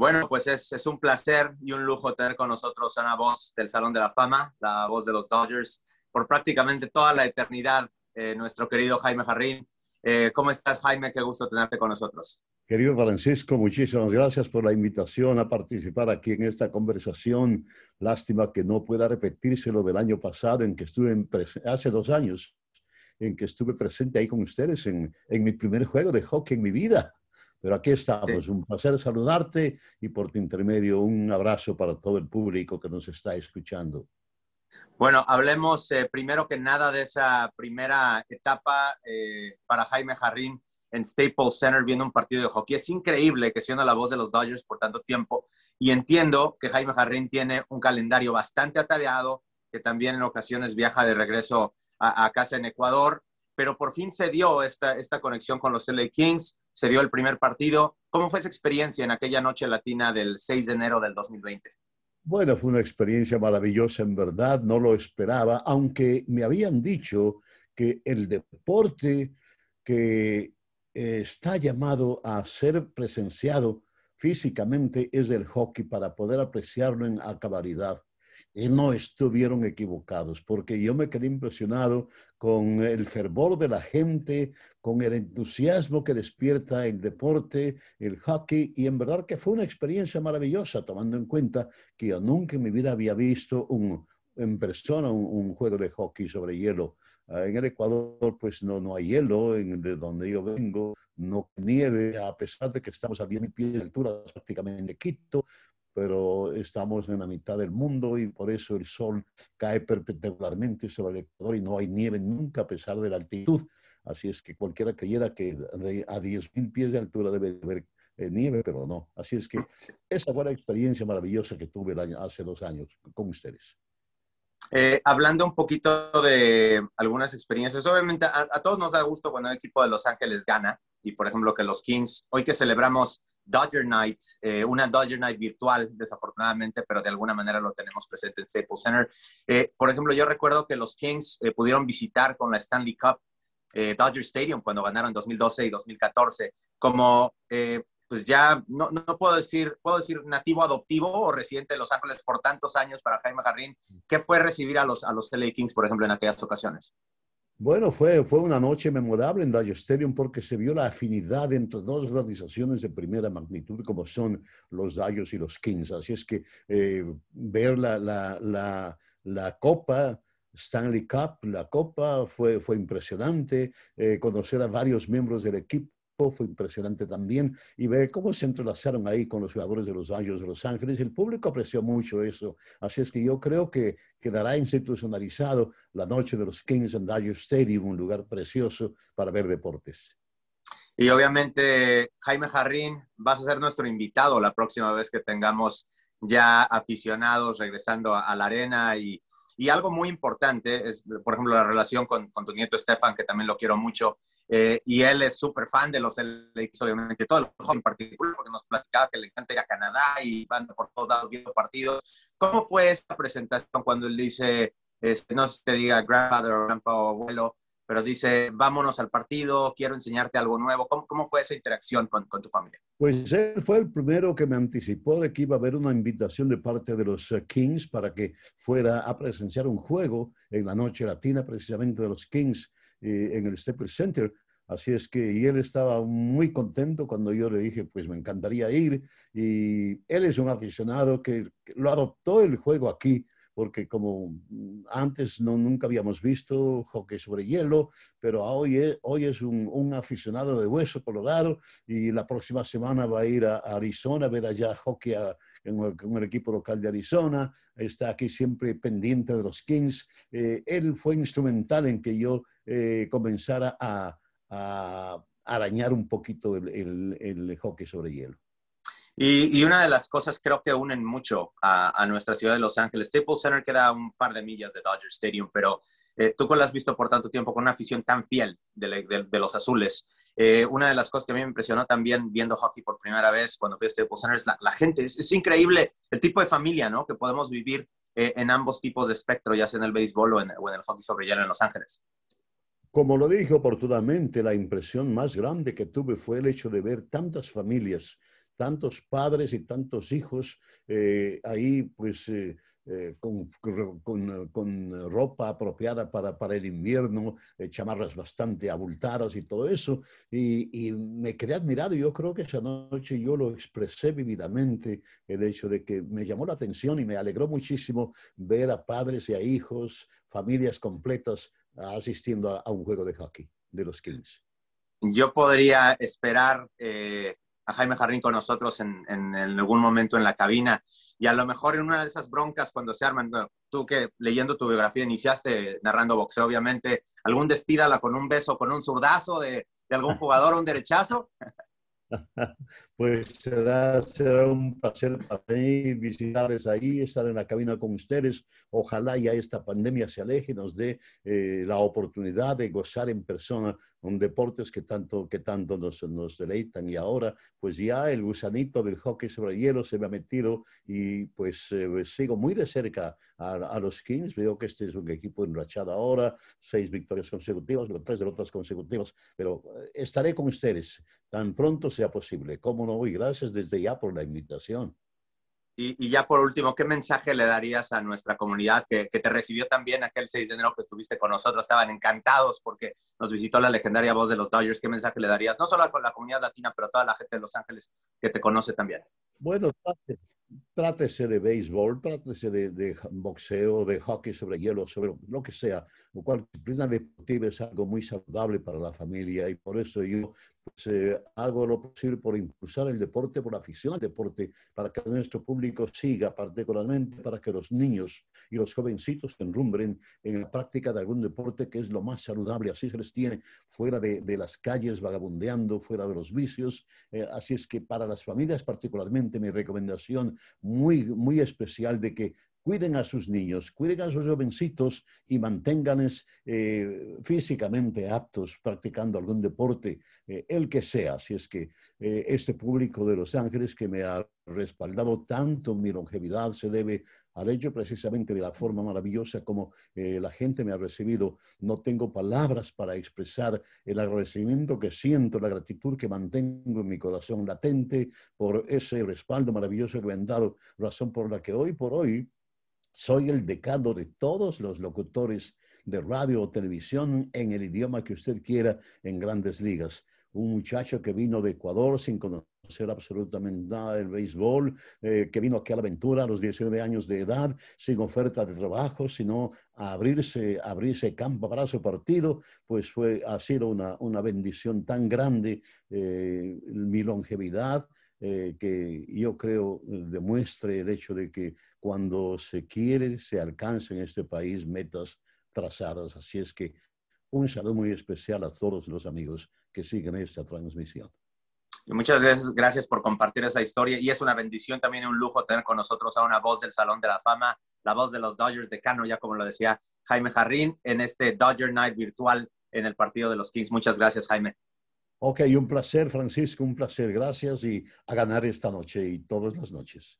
Bueno, pues es, un placer y un lujo tener con nosotros a una voz del Salón de la Fama, la voz de los Dodgers, por prácticamente toda la eternidad, eh, nuestro querido Jaime Jarrín. Eh, ¿Cómo estás, Jaime? Qué gusto tenerte con nosotros. Querido Francisco, muchísimas gracias por la invitación a participar aquí en esta conversación. Lástima que no pueda repetirse lo del año pasado, en que estuve hace dos años, en que estuve presente ahí con ustedes en mi primer juego de hockey en mi vida. Pero aquí estamos, un placer saludarte y por tu intermedio un abrazo para todo el público que nos está escuchando. Bueno, hablemos eh, primero que nada de esa primera etapa eh, para Jaime Jarrín en Staples Center viendo un partido de hockey. Es increíble que siendo la voz de los Dodgers por tanto tiempo y entiendo que Jaime Jarrín tiene un calendario bastante atareado, que también en ocasiones viaja de regreso a, casa en Ecuador, pero por fin se dio esta, esta conexión con los LA Kings se dio el primer partido. ¿Cómo fue esa experiencia en aquella noche latina del 6 de enero del 2020? Bueno, fue una experiencia maravillosa en verdad, no lo esperaba, aunque me habían dicho que el deporte que eh, está llamado a ser presenciado físicamente es el hockey para poder apreciarlo en acabaridad. Eh, no estuvieron equivocados, porque yo me quedé impresionado con el fervor de la gente, con el entusiasmo que despierta el deporte, el hockey, y en verdad que fue una experiencia maravillosa, tomando en cuenta que yo nunca en mi vida había visto un, en persona un, juego de hockey sobre hielo. Ah, en el Ecuador, pues no, no hay hielo, de donde yo vengo, no nieve, a pesar de que estamos a 10 pies de altura, prácticamente Quito, pero estamos en la mitad del mundo y por eso el sol cae perpendicularmente sobre el ecuador y no hay nieve nunca a pesar de la altitud. Así es que cualquiera creyera que a 10.000 pies de altura debe haber eh, nieve, pero no. Así es que esa fue la experiencia maravillosa que tuve el año, hace dos años con ustedes. Eh, hablando un poquito de algunas experiencias, obviamente a, todos nos da gusto cuando el equipo de Los Ángeles gana y por ejemplo que los Kings, hoy que celebramos Dodger Night, eh, una Dodger Night virtual, desafortunadamente, pero de alguna manera lo tenemos presente en Staples Center. Eh, por ejemplo, yo recuerdo que los Kings eh, pudieron visitar con la Stanley Cup Dodger Stadium cuando ganaron 2012 y 2014, como pues ya no, puedo decir, puedo decir nativo adoptivo o residente de Los Ángeles por tantos años para Jaime garrin, ¿qué fue recibir a los, a los LA Kings, por ejemplo, en aquellas ocasiones? Bueno, fue, fue una noche memorable en Dodger Stadium porque se vio la afinidad entre dos organizaciones de primera magnitud como son los Dodgers y los Kings. Así es que eh, ver la, Copa Stanley Cup, la Copa, fue, fue impresionante. Eh, conocer a varios miembros del equipo fue impresionante también, y ve cómo se entrelazaron ahí con los jugadores de los Angels de Los Ángeles. El público apreció mucho eso, así es que yo creo que quedará institucionalizado la noche de los Kings and Dodgers Stadium, un lugar precioso para ver deportes. Y obviamente, Jaime Jarrín, vas a ser nuestro invitado la próxima vez que tengamos ya aficionados regresando a la arena y, algo muy importante es, por ejemplo, la relación con, con tu nieto Estefan, que también lo quiero mucho. Eh, y él es súper fan de los LX, obviamente, todo el juego en particular, porque nos platicaba que le encanta ir a Canadá y van por todos lados viendo partidos. ¿Cómo fue esta presentación cuando él dice, este, no sé si te diga grandfather o grandpa o abuelo, pero dice, vámonos al partido, quiero enseñarte algo nuevo? ¿Cómo, cómo fue esa interacción con, con, tu familia? Pues él fue el primero que me anticipó de que iba a haber una invitación de parte de los eh, Kings para que fuera a presenciar un juego en la noche latina precisamente de los Kings eh, en el Staples Center. Así es que, él estaba muy contento cuando yo le dije, pues me encantaría ir. Y él es un aficionado que, lo adoptó el juego aquí, porque como antes no, nunca habíamos visto hockey sobre hielo, pero hoy es, hoy es un, un, aficionado de hueso colorado y la próxima semana va a ir a, Arizona a ver allá hockey a, en, el, equipo local de Arizona, está aquí siempre pendiente de los Kings. Eh, él fue instrumental en que yo eh, comenzara a, arañar un poquito el, hockey sobre hielo. Y, una de las cosas creo que unen mucho a, nuestra ciudad de Los Ángeles. Staples Center queda un par de millas de Dodger Stadium, pero eh, tú con lo has visto por tanto tiempo con una afición tan fiel de, los azules. Eh, una de las cosas que a mí me impresionó también viendo hockey por primera vez cuando fui a Staples Center es la, gente. Es, increíble el tipo de familia ¿no? que podemos vivir eh, en ambos tipos de espectro, ya sea en el béisbol o o en el hockey sobre hielo en Los Ángeles. Como lo dije oportunamente, la impresión más grande que tuve fue el hecho de ver tantas familias, tantos padres y tantos hijos eh, ahí pues eh, eh, con, ropa apropiada para, el invierno, chamarras bastante abultadas y todo eso. Y, me quedé admirado. Yo creo que esa noche yo lo expresé vividamente, el hecho de que me llamó la atención y me alegró muchísimo ver a padres y a hijos, familias completas asistiendo a, un juego de hockey de los Kings. Yo podría esperar eh, a Jaime Jarrín con nosotros en, algún momento en la cabina y a lo mejor en una de esas broncas cuando se arman, tú que leyendo tu biografía iniciaste narrando boxeo, obviamente, algún despídala con un beso, con un zurdazo de, de algún jugador, un derechazo. Pues será, un placer para mí visitarles ahí, estar en la cabina con ustedes. Ojalá ya esta pandemia se aleje y nos dé eh, la oportunidad de gozar en persona un deportes que tanto, que tanto nos, deleitan. Y ahora, pues ya el gusanito del hockey sobre hielo se me ha metido y pues, eh, pues sigo muy de cerca a, los Kings. Veo que este es un equipo enrachado ahora, seis victorias consecutivas, tres derrotas consecutivas. Pero eh, estaré con ustedes. Tan pronto se posible. ¿Cómo no? Y gracias desde ya por la invitación. Y, ya por último, ¿qué mensaje le darías a nuestra comunidad que, te recibió también aquel 6 de enero que estuviste con nosotros? Estaban encantados porque nos visitó la legendaria voz de los Dodgers. ¿Qué mensaje le darías? No solo a la comunidad latina, pero a toda la gente de Los Ángeles que te conoce también. Bueno, trátese de béisbol, trátese de, boxeo, de hockey sobre hielo, sobre lo que sea. Lo cual, disciplina pues, deportiva es algo muy saludable para la familia y por eso yo pues, eh, hago lo posible por impulsar el deporte, por afición al deporte, para que nuestro público siga, particularmente para que los niños y los jovencitos se enrumbren en la práctica de algún deporte que es lo más saludable. Así se les tiene fuera de, las calles, vagabundeando, fuera de los vicios. Eh, así es que para las familias particularmente mi recomendación muy, muy especial de que cuiden a sus niños, cuiden a sus jovencitos y manténganles eh, físicamente aptos practicando algún deporte, eh, el que sea. Así es que eh, este público de Los Ángeles que me ha respaldado tanto mi longevidad se debe al hecho precisamente de la forma maravillosa como la gente me ha recibido. No tengo palabras para expresar el agradecimiento que siento, la gratitud que mantengo en mi corazón latente por ese respaldo maravilloso que me han dado, razón por la que hoy por hoy soy el decano de todos los locutores de radio o televisión en el idioma que usted quiera en grandes ligas. Un muchacho que vino de Ecuador sin conocer absolutamente nada del béisbol, eh, que vino aquí a la aventura a los 19 años de edad, sin oferta de trabajo, sino a abrirse, abrirse campo para su partido, pues fue, ha sido una, bendición tan grande eh, mi longevidad, eh, que yo creo eh, demuestre el hecho de que cuando se quiere, se alcanza en este país metas trazadas. Así es que un saludo muy especial a todos los amigos que siguen esta transmisión. muchas gracias, gracias por compartir esa historia y es una bendición también un lujo tener con nosotros a una voz del Salón de la Fama, la voz de los Dodgers de Cano, ya como lo decía Jaime Jarrín, en este Dodger Night virtual en el partido de los Kings. Muchas gracias, Jaime. Ok, un placer, Francisco, un placer. Gracias y a ganar esta noche y todas las noches.